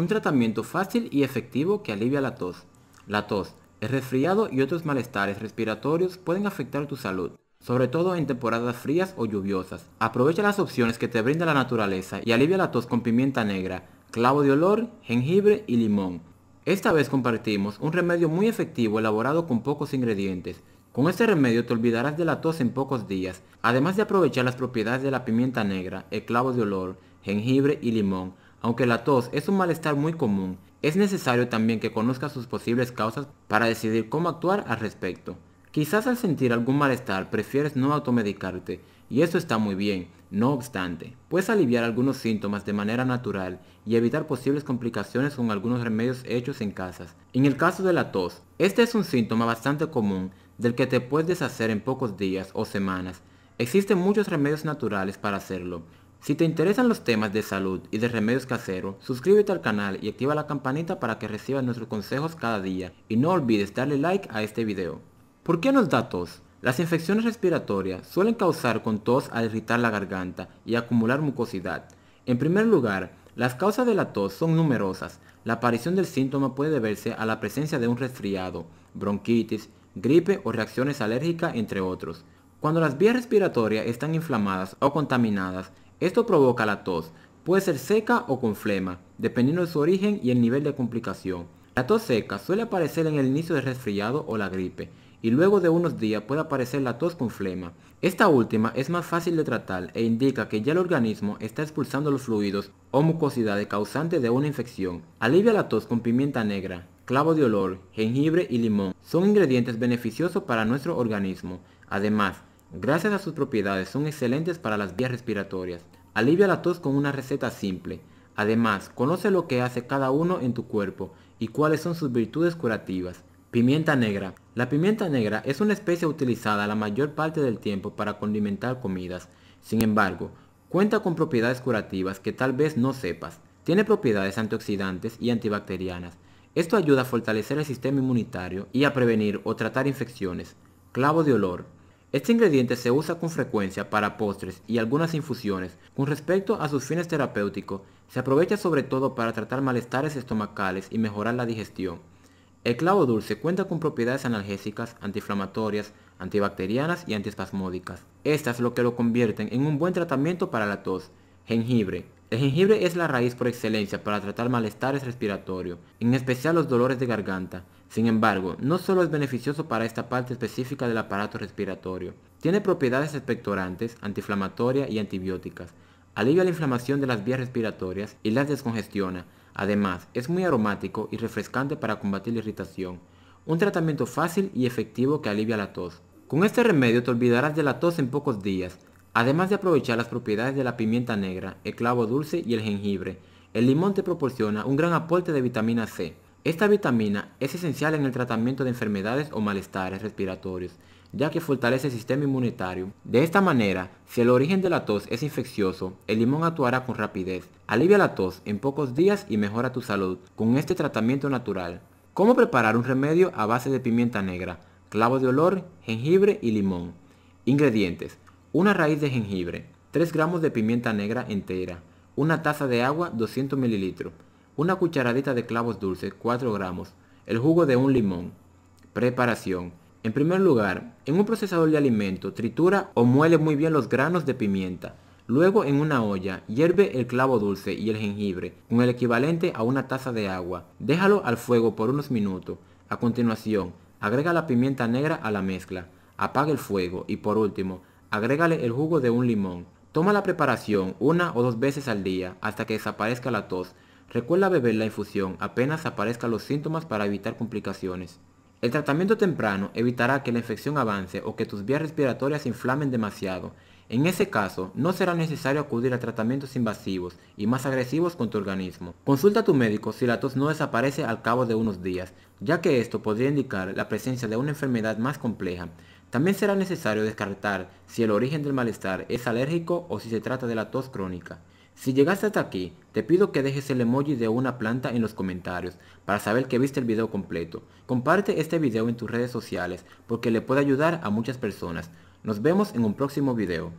Un tratamiento fácil y efectivo que alivia la tos. La tos, el resfriado y otros malestares respiratorios pueden afectar tu salud, sobre todo en temporadas frías o lluviosas. Aprovecha las opciones que te brinda la naturaleza y alivia la tos con pimienta negra, clavo de olor, jengibre y limón. Esta vez compartimos un remedio muy efectivo elaborado con pocos ingredientes. Con este remedio te olvidarás de la tos en pocos días, además de aprovechar las propiedades de la pimienta negra, el clavo de olor, jengibre y limón aunque la tos es un malestar muy común, es necesario también que conozcas sus posibles causas para decidir cómo actuar al respecto. Quizás al sentir algún malestar prefieres no automedicarte, y eso está muy bien, no obstante, puedes aliviar algunos síntomas de manera natural y evitar posibles complicaciones con algunos remedios hechos en casas. En el caso de la tos, este es un síntoma bastante común del que te puedes deshacer en pocos días o semanas. Existen muchos remedios naturales para hacerlo, si te interesan los temas de salud y de remedios caseros, suscríbete al canal y activa la campanita para que recibas nuestros consejos cada día y no olvides darle like a este video. ¿Por qué nos da tos? Las infecciones respiratorias suelen causar con tos al irritar la garganta y acumular mucosidad. En primer lugar, las causas de la tos son numerosas. La aparición del síntoma puede deberse a la presencia de un resfriado, bronquitis, gripe o reacciones alérgicas, entre otros. Cuando las vías respiratorias están inflamadas o contaminadas, esto provoca la tos. Puede ser seca o con flema, dependiendo de su origen y el nivel de complicación. La tos seca suele aparecer en el inicio del resfriado o la gripe, y luego de unos días puede aparecer la tos con flema. Esta última es más fácil de tratar e indica que ya el organismo está expulsando los fluidos o mucosidades causantes de una infección. Alivia la tos con pimienta negra, clavo de olor, jengibre y limón. Son ingredientes beneficiosos para nuestro organismo. Además, Gracias a sus propiedades son excelentes para las vías respiratorias. Alivia la tos con una receta simple. Además, conoce lo que hace cada uno en tu cuerpo y cuáles son sus virtudes curativas. Pimienta negra. La pimienta negra es una especie utilizada la mayor parte del tiempo para condimentar comidas. Sin embargo, cuenta con propiedades curativas que tal vez no sepas. Tiene propiedades antioxidantes y antibacterianas. Esto ayuda a fortalecer el sistema inmunitario y a prevenir o tratar infecciones. Clavo de olor. Este ingrediente se usa con frecuencia para postres y algunas infusiones. Con respecto a sus fines terapéuticos, se aprovecha sobre todo para tratar malestares estomacales y mejorar la digestión. El clavo dulce cuenta con propiedades analgésicas, antiinflamatorias, antibacterianas y antiespasmódicas. Estas lo que lo convierten en un buen tratamiento para la tos. Jengibre, el jengibre es la raíz por excelencia para tratar malestares respiratorios, en especial los dolores de garganta. Sin embargo, no solo es beneficioso para esta parte específica del aparato respiratorio, tiene propiedades expectorantes, antiinflamatorias y antibióticas. Alivia la inflamación de las vías respiratorias y las descongestiona. Además, es muy aromático y refrescante para combatir la irritación. Un tratamiento fácil y efectivo que alivia la tos. Con este remedio te olvidarás de la tos en pocos días, Además de aprovechar las propiedades de la pimienta negra, el clavo dulce y el jengibre, el limón te proporciona un gran aporte de vitamina C. Esta vitamina es esencial en el tratamiento de enfermedades o malestares respiratorios, ya que fortalece el sistema inmunitario. De esta manera, si el origen de la tos es infeccioso, el limón actuará con rapidez, alivia la tos en pocos días y mejora tu salud con este tratamiento natural. ¿Cómo preparar un remedio a base de pimienta negra, clavo de olor, jengibre y limón? Ingredientes. Una raíz de jengibre, 3 gramos de pimienta negra entera, una taza de agua 200 ml, una cucharadita de clavos dulces 4 gramos, el jugo de un limón. Preparación. En primer lugar, en un procesador de alimento, tritura o muele muy bien los granos de pimienta. Luego en una olla, hierve el clavo dulce y el jengibre con el equivalente a una taza de agua. Déjalo al fuego por unos minutos. A continuación, agrega la pimienta negra a la mezcla. Apaga el fuego y por último, Agrégale el jugo de un limón. Toma la preparación una o dos veces al día hasta que desaparezca la tos. Recuerda beber la infusión apenas aparezcan los síntomas para evitar complicaciones. El tratamiento temprano evitará que la infección avance o que tus vías respiratorias se inflamen demasiado. En ese caso, no será necesario acudir a tratamientos invasivos y más agresivos con tu organismo. Consulta a tu médico si la tos no desaparece al cabo de unos días, ya que esto podría indicar la presencia de una enfermedad más compleja. También será necesario descartar si el origen del malestar es alérgico o si se trata de la tos crónica. Si llegaste hasta aquí, te pido que dejes el emoji de una planta en los comentarios para saber que viste el video completo. Comparte este video en tus redes sociales porque le puede ayudar a muchas personas. Nos vemos en un próximo video.